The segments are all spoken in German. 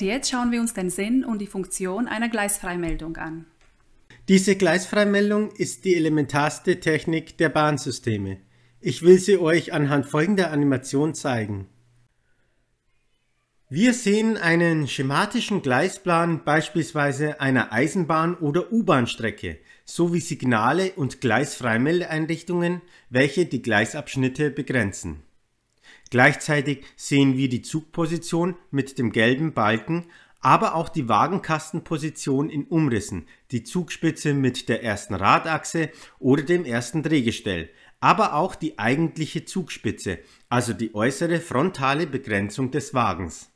Und jetzt schauen wir uns den Sinn und die Funktion einer Gleisfreimeldung an. Diese Gleisfreimeldung ist die elementarste Technik der Bahnsysteme. Ich will sie euch anhand folgender Animation zeigen. Wir sehen einen schematischen Gleisplan beispielsweise einer Eisenbahn- oder U-Bahn-Strecke sowie Signale und Gleisfreimeldeeinrichtungen, welche die Gleisabschnitte begrenzen. Gleichzeitig sehen wir die Zugposition mit dem gelben Balken, aber auch die Wagenkastenposition in Umrissen, die Zugspitze mit der ersten Radachse oder dem ersten Drehgestell, aber auch die eigentliche Zugspitze, also die äußere frontale Begrenzung des Wagens.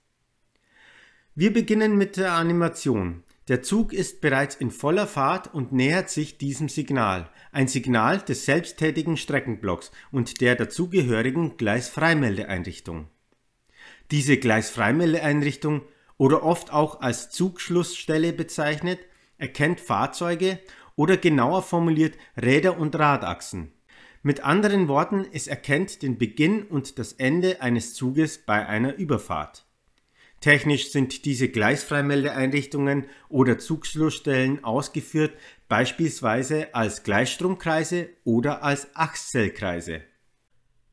Wir beginnen mit der Animation. Der Zug ist bereits in voller Fahrt und nähert sich diesem Signal, ein Signal des selbsttätigen Streckenblocks und der dazugehörigen Gleisfreimeldeeinrichtung. Diese Gleisfreimeldeeinrichtung, oder oft auch als Zugschlussstelle bezeichnet, erkennt Fahrzeuge oder genauer formuliert Räder und Radachsen. Mit anderen Worten, es erkennt den Beginn und das Ende eines Zuges bei einer Überfahrt. Technisch sind diese Gleisfreimeldeeinrichtungen oder Zugschlussstellen ausgeführt, beispielsweise als Gleisstromkreise oder als Achszellkreise.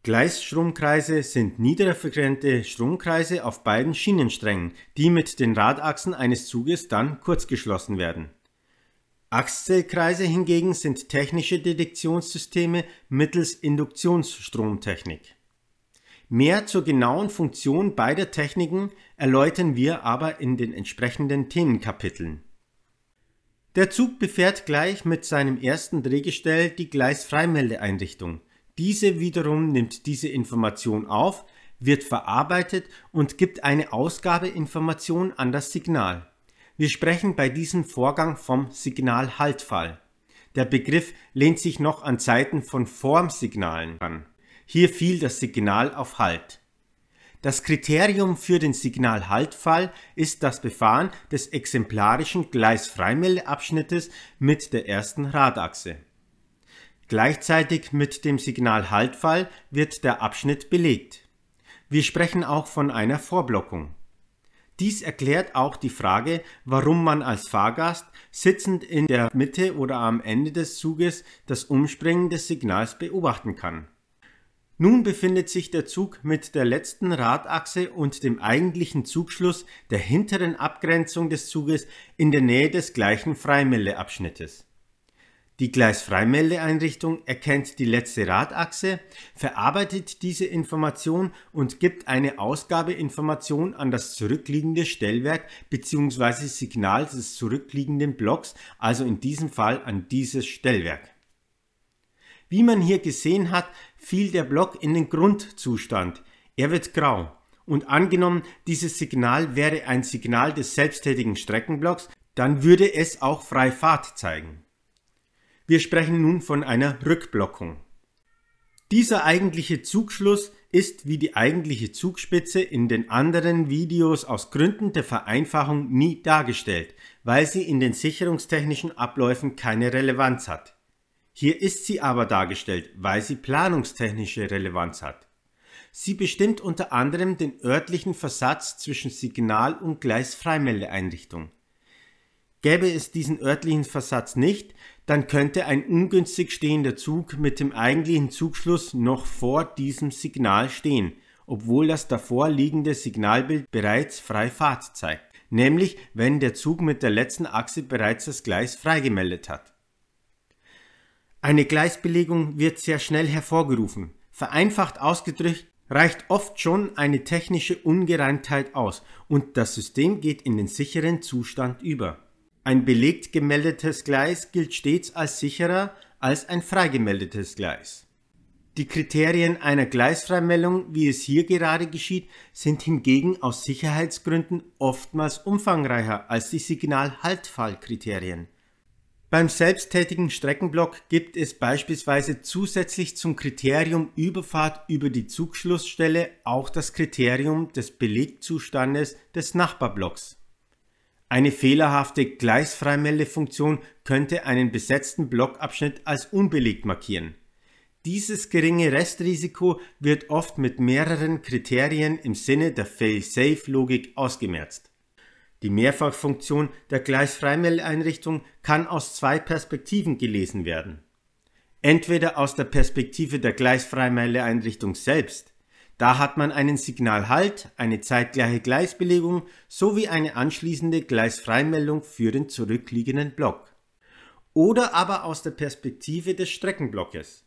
Gleisstromkreise sind niedere frequente Stromkreise auf beiden Schienensträngen, die mit den Radachsen eines Zuges dann kurzgeschlossen werden. Achszellkreise hingegen sind technische Detektionssysteme mittels Induktionsstromtechnik. Mehr zur genauen Funktion beider Techniken erläutern wir aber in den entsprechenden Themenkapiteln. Der Zug befährt gleich mit seinem ersten Drehgestell die Gleisfreimeldeeinrichtung. Diese wiederum nimmt diese Information auf, wird verarbeitet und gibt eine Ausgabeinformation an das Signal. Wir sprechen bei diesem Vorgang vom Signalhaltfall. Der Begriff lehnt sich noch an Zeiten von Formsignalen an. Hier fiel das Signal auf Halt. Das Kriterium für den Signalhaltfall ist das Befahren des exemplarischen Gleisfreimeldeabschnittes mit der ersten Radachse. Gleichzeitig mit dem Signalhaltfall wird der Abschnitt belegt. Wir sprechen auch von einer Vorblockung. Dies erklärt auch die Frage, warum man als Fahrgast sitzend in der Mitte oder am Ende des Zuges das Umspringen des Signals beobachten kann. Nun befindet sich der Zug mit der letzten Radachse und dem eigentlichen Zugschluss der hinteren Abgrenzung des Zuges in der Nähe des gleichen Freimeldeabschnittes. Die Gleisfreimeldeeinrichtung erkennt die letzte Radachse, verarbeitet diese Information und gibt eine Ausgabeinformation an das zurückliegende Stellwerk bzw. Signal des zurückliegenden Blocks, also in diesem Fall an dieses Stellwerk. Wie man hier gesehen hat, fiel der Block in den Grundzustand. Er wird grau. Und angenommen, dieses Signal wäre ein Signal des selbsttätigen Streckenblocks, dann würde es auch frei Fahrt zeigen. Wir sprechen nun von einer Rückblockung. Dieser eigentliche Zugschluss ist wie die eigentliche Zugspitze in den anderen Videos aus Gründen der Vereinfachung nie dargestellt, weil sie in den sicherungstechnischen Abläufen keine Relevanz hat. Hier ist sie aber dargestellt, weil sie planungstechnische Relevanz hat. Sie bestimmt unter anderem den örtlichen Versatz zwischen Signal- und Gleisfreimeldeeinrichtung. Gäbe es diesen örtlichen Versatz nicht, dann könnte ein ungünstig stehender Zug mit dem eigentlichen Zugschluss noch vor diesem Signal stehen, obwohl das davor liegende Signalbild bereits frei Fahrt zeigt, nämlich wenn der Zug mit der letzten Achse bereits das Gleis freigemeldet hat. Eine Gleisbelegung wird sehr schnell hervorgerufen. Vereinfacht ausgedrückt reicht oft schon eine technische Ungereimtheit aus und das System geht in den sicheren Zustand über. Ein belegt gemeldetes Gleis gilt stets als sicherer als ein freigemeldetes Gleis. Die Kriterien einer Gleisfreimeldung, wie es hier gerade geschieht, sind hingegen aus Sicherheitsgründen oftmals umfangreicher als die Signalhaltfallkriterien. Beim selbsttätigen Streckenblock gibt es beispielsweise zusätzlich zum Kriterium Überfahrt über die Zugschlussstelle auch das Kriterium des Belegzustandes des Nachbarblocks. Eine fehlerhafte Gleisfreimeldefunktion könnte einen besetzten Blockabschnitt als unbelegt markieren. Dieses geringe Restrisiko wird oft mit mehreren Kriterien im Sinne der Fail-Safe-Logik ausgemerzt. Die Mehrfachfunktion der Gleisfreimeldeinrichtung kann aus zwei Perspektiven gelesen werden. Entweder aus der Perspektive der Gleisfreimeldeeinrichtung selbst. Da hat man einen Signalhalt, eine zeitgleiche Gleisbelegung sowie eine anschließende Gleisfreimeldung für den zurückliegenden Block. Oder aber aus der Perspektive des Streckenblockes.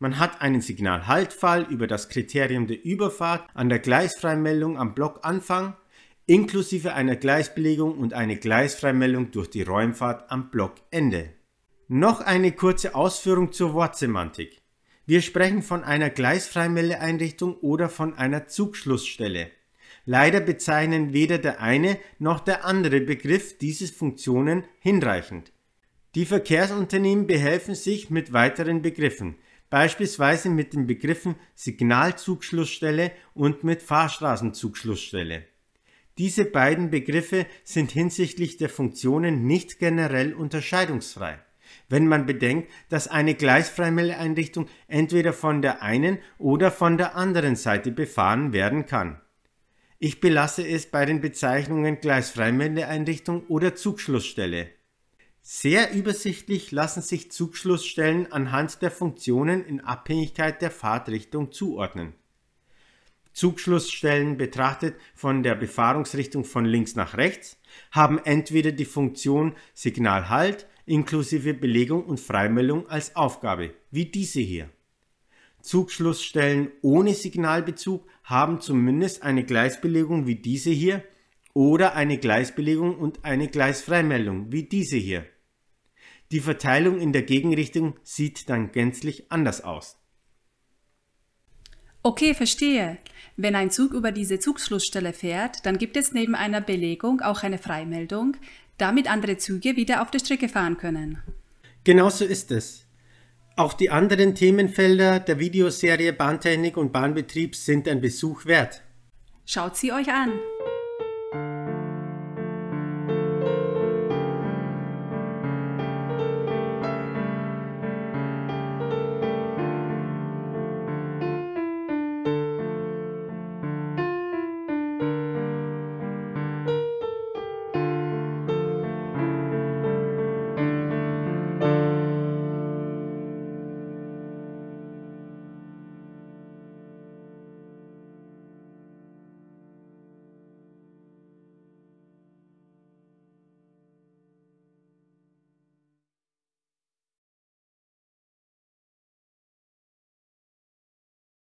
Man hat einen Signalhaltfall über das Kriterium der Überfahrt an der Gleisfreimeldung am Blockanfang inklusive einer Gleisbelegung und eine Gleisfreimeldung durch die Räumfahrt am Blockende. Noch eine kurze Ausführung zur Wortsemantik. Wir sprechen von einer Gleisfreimeldeeinrichtung oder von einer Zugschlussstelle. Leider bezeichnen weder der eine noch der andere Begriff diese Funktionen hinreichend. Die Verkehrsunternehmen behelfen sich mit weiteren Begriffen, beispielsweise mit den Begriffen Signalzugschlussstelle und mit Fahrstraßenzugschlussstelle. Diese beiden Begriffe sind hinsichtlich der Funktionen nicht generell unterscheidungsfrei. Wenn man bedenkt, dass eine Gleisfreimeldeeinrichtung entweder von der einen oder von der anderen Seite befahren werden kann. Ich belasse es bei den Bezeichnungen Gleisfreimeldeeinrichtung oder Zugschlussstelle. Sehr übersichtlich lassen sich Zugschlussstellen anhand der Funktionen in Abhängigkeit der Fahrtrichtung zuordnen. Zugschlussstellen betrachtet von der Befahrungsrichtung von links nach rechts, haben entweder die Funktion Signalhalt inklusive Belegung und Freimeldung als Aufgabe, wie diese hier. Zugschlussstellen ohne Signalbezug haben zumindest eine Gleisbelegung wie diese hier oder eine Gleisbelegung und eine Gleisfreimeldung wie diese hier. Die Verteilung in der Gegenrichtung sieht dann gänzlich anders aus. Okay, verstehe. Wenn ein Zug über diese Zugschlussstelle fährt, dann gibt es neben einer Belegung auch eine Freimeldung, damit andere Züge wieder auf der Strecke fahren können. Genau so ist es. Auch die anderen Themenfelder der Videoserie Bahntechnik und Bahnbetrieb sind ein Besuch wert. Schaut sie euch an!